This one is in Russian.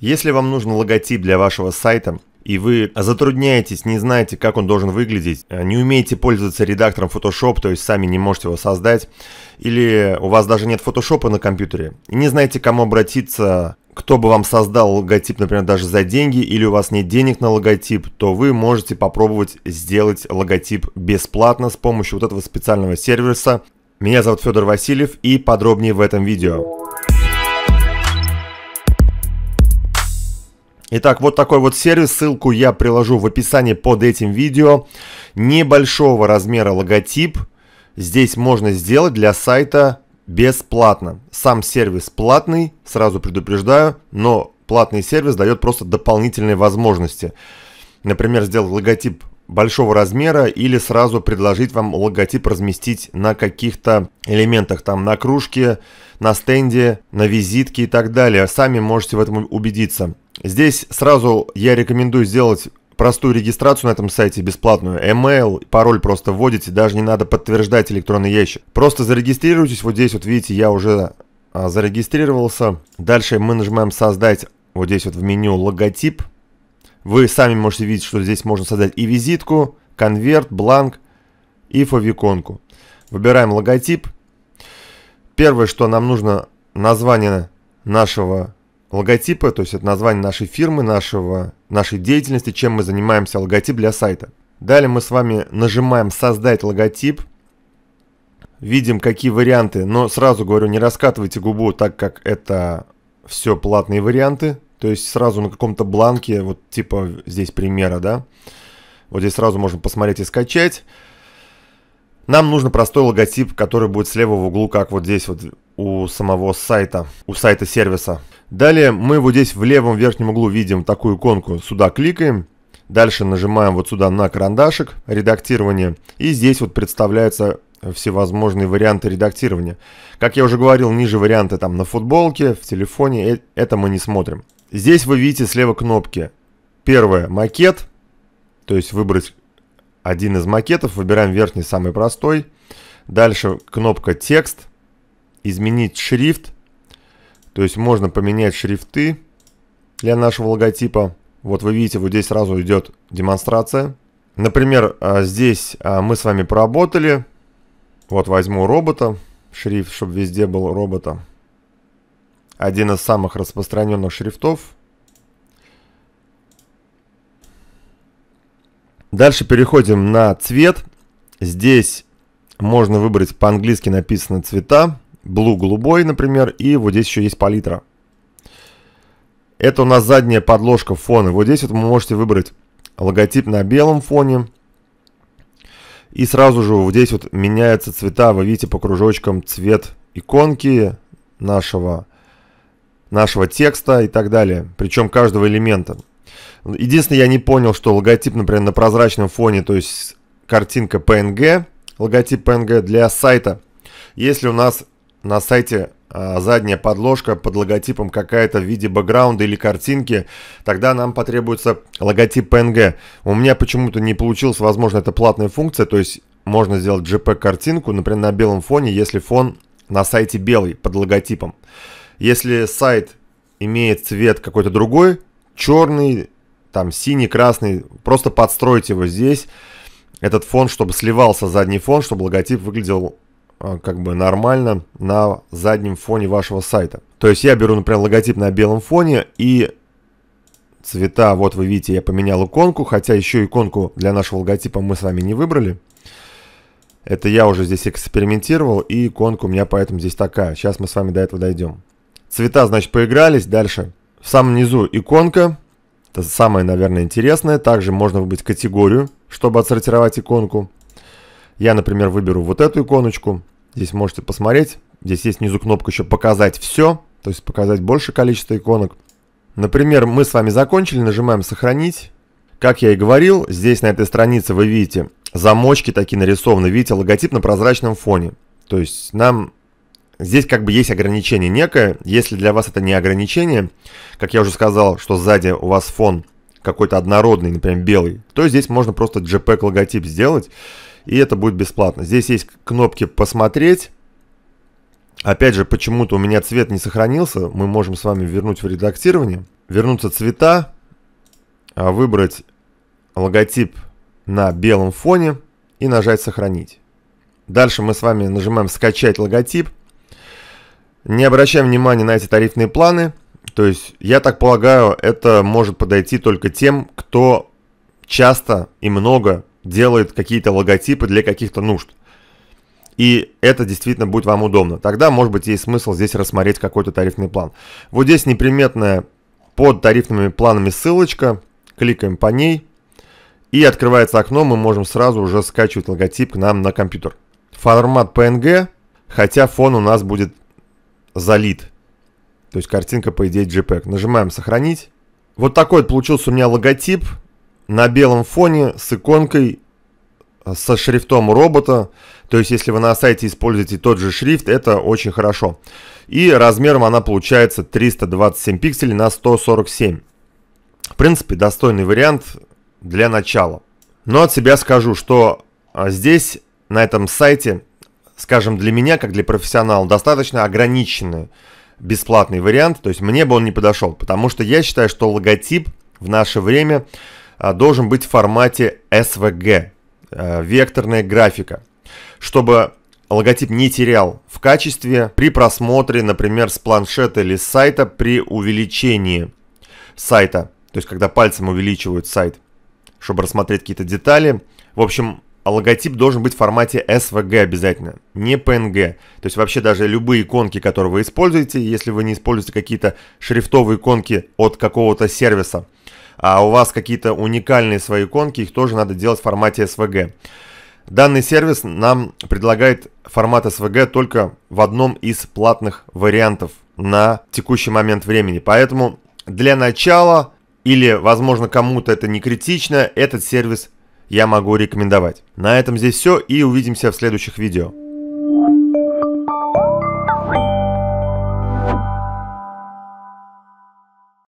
Если вам нужен логотип для вашего сайта, и вы затрудняетесь, не знаете, как он должен выглядеть, э, не умеете пользоваться редактором Photoshop, то есть сами не можете его создать, или у вас даже нет Photoshop на компьютере, и не знаете, к кому обратиться, кто бы вам создал логотип, например, даже за деньги, или у вас нет денег на логотип, то вы можете попробовать сделать логотип бесплатно с помощью вот этого специального сервиса. Меня зовут Федор Васильев, и подробнее в этом видео. Итак, вот такой вот сервис, ссылку я приложу в описании под этим видео. Небольшого размера логотип здесь можно сделать для сайта бесплатно. Сам сервис платный, сразу предупреждаю, но платный сервис дает просто дополнительные возможности. Например, сделать логотип большого размера или сразу предложить вам логотип разместить на каких-то элементах, там на кружке, на стенде, на визитке и так далее. Сами можете в этом убедиться. Здесь сразу я рекомендую сделать простую регистрацию на этом сайте, бесплатную, email, пароль просто вводите, даже не надо подтверждать электронный ящик. Просто зарегистрируйтесь, вот здесь вот видите, я уже а, зарегистрировался. Дальше мы нажимаем создать вот здесь вот в меню логотип, вы сами можете видеть, что здесь можно создать и визитку, конверт, бланк и фавиконку. Выбираем логотип. Первое, что нам нужно, название нашего логотипа, то есть это название нашей фирмы, нашего, нашей деятельности, чем мы занимаемся, логотип для сайта. Далее мы с вами нажимаем «Создать логотип». Видим, какие варианты, но сразу говорю, не раскатывайте губу, так как это все платные варианты, то есть сразу на каком-то бланке, вот типа здесь примера, да, вот здесь сразу можно посмотреть и скачать. Нам нужно простой логотип, который будет слева в углу, как вот здесь вот у самого сайта, у сайта сервиса. Далее мы вот здесь в левом верхнем углу видим такую иконку, сюда кликаем. Дальше нажимаем вот сюда на карандашик, редактирование. И здесь вот представляются всевозможные варианты редактирования. Как я уже говорил, ниже варианты там на футболке, в телефоне, э, это мы не смотрим. Здесь вы видите слева кнопки. Первое – макет, то есть выбрать один из макетов, выбираем верхний, самый простой. Дальше кнопка «Текст», «Изменить шрифт», то есть можно поменять шрифты для нашего логотипа. Вот вы видите, вот здесь сразу идет демонстрация. Например, а, здесь а, мы с вами поработали. Вот возьму робота, шрифт, чтобы везде был робота один из самых распространенных шрифтов. Дальше переходим на цвет. Здесь можно выбрать по-английски написано цвета. Blue голубой, например, и вот здесь еще есть палитра. Это у нас задняя подложка фона. Вот здесь вот вы можете выбрать логотип на белом фоне. И сразу же вот здесь вот меняются цвета. Вы видите по кружочкам цвет иконки нашего нашего текста и так далее, причем каждого элемента. Единственное, я не понял, что логотип, например, на прозрачном фоне, то есть картинка PNG, логотип PNG для сайта. Если у нас на сайте а, задняя подложка под логотипом какая-то в виде бэкграунда или картинки, тогда нам потребуется логотип PNG. У меня почему-то не получилось, возможно, это платная функция, то есть можно сделать JPEG-картинку, например, на белом фоне, если фон на сайте белый под логотипом. Если сайт имеет цвет какой-то другой, черный, там синий, красный, просто подстроить его здесь, этот фон, чтобы сливался задний фон, чтобы логотип выглядел а, как бы нормально на заднем фоне вашего сайта. То есть я беру, например, логотип на белом фоне и цвета, вот вы видите, я поменял иконку, хотя еще иконку для нашего логотипа мы с вами не выбрали. Это я уже здесь экспериментировал, и иконка у меня поэтому здесь такая. Сейчас мы с вами до этого дойдем. Цвета, значит, поигрались. Дальше в самом низу иконка. Это самое, наверное, интересное. Также можно выбрать категорию, чтобы отсортировать иконку. Я, например, выберу вот эту иконочку. Здесь можете посмотреть. Здесь есть внизу кнопка еще «Показать все», то есть показать больше количество иконок. Например, мы с вами закончили, нажимаем «Сохранить». Как я и говорил, здесь на этой странице вы видите замочки такие нарисованы, видите логотип на прозрачном фоне. То есть нам Здесь как бы есть ограничение некое. Если для вас это не ограничение, как я уже сказал, что сзади у вас фон какой-то однородный, например, белый, то здесь можно просто JPEG логотип сделать, и это будет бесплатно. Здесь есть кнопки «Посмотреть». Опять же, почему-то у меня цвет не сохранился. Мы можем с вами вернуть в редактирование. Вернуться цвета, а выбрать логотип на белом фоне и нажать «Сохранить». Дальше мы с вами нажимаем «Скачать логотип». Не обращаем внимания на эти тарифные планы. То есть, я так полагаю, это может подойти только тем, кто часто и много делает какие-то логотипы для каких-то нужд. И это действительно будет вам удобно. Тогда, может быть, есть смысл здесь рассмотреть какой-то тарифный план. Вот здесь неприметная под тарифными планами ссылочка. Кликаем по ней. И открывается окно, мы можем сразу уже скачивать логотип к нам на компьютер. Формат PNG, хотя фон у нас будет залит. То есть картинка, по идее, JPEG. Нажимаем «Сохранить». Вот такой вот получился у меня логотип на белом фоне с иконкой э, со шрифтом робота. То есть, если вы на сайте используете тот же шрифт, это очень хорошо. И размером она получается 327 пикселей на 147. В принципе, достойный вариант для начала. Но от себя скажу, что э, здесь, на этом сайте, скажем, для меня, как для профессионала, достаточно ограниченный бесплатный вариант, то есть мне бы он не подошел, потому что я считаю, что логотип в наше время а, должен быть в формате SVG, э, векторная графика, чтобы логотип не терял в качестве при просмотре, например, с планшета или с сайта при увеличении сайта, то есть когда пальцем увеличивают сайт, чтобы рассмотреть какие-то детали. В общем, а логотип должен быть в формате SVG обязательно, не PNG. То есть вообще даже любые иконки, которые вы используете, если вы не используете какие-то шрифтовые иконки от какого-то сервиса, а у вас какие-то уникальные свои иконки, их тоже надо делать в формате SVG. Данный сервис нам предлагает формат SVG только в одном из платных вариантов на текущий момент времени. Поэтому для начала или, возможно, кому-то это не критично, этот сервис я могу рекомендовать. На этом здесь все и увидимся в следующих видео.